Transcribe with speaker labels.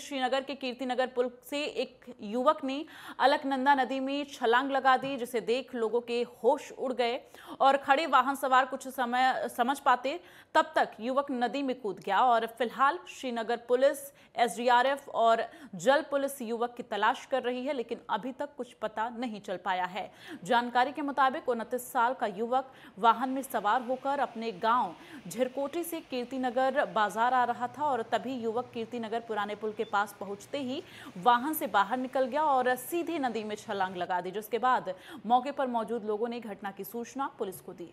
Speaker 1: श्रीनगर के कीर्ति नगर पुल से एक युवक ने अलकनंदा नदी में छलांग लगा दी जिसे देख लोगों के होश उड़ गए और खड़े वाहन सवार कुछ समय समझ पाते तब तक युवक नदी में कूद गया और फिलहाल श्रीनगर पुलिस एसडीआरएफ और जल पुलिस युवक की तलाश कर रही है लेकिन अभी तक कुछ पता नहीं चल पाया है जानकारी के मुताबिक उनतीस साल का युवक वाहन में सवार होकर अपने गाँव झिरकोटी से कीर्ति नगर बाजार आ रहा था और तभी युवक कीर्ति नगर पुराने पुल के पास पहुंचते ही वाहन से बाहर निकल गया और सीधे नदी में छलांग लगा दी जिसके बाद मौके पर मौजूद लोगों ने घटना की सूचना पुलिस को दी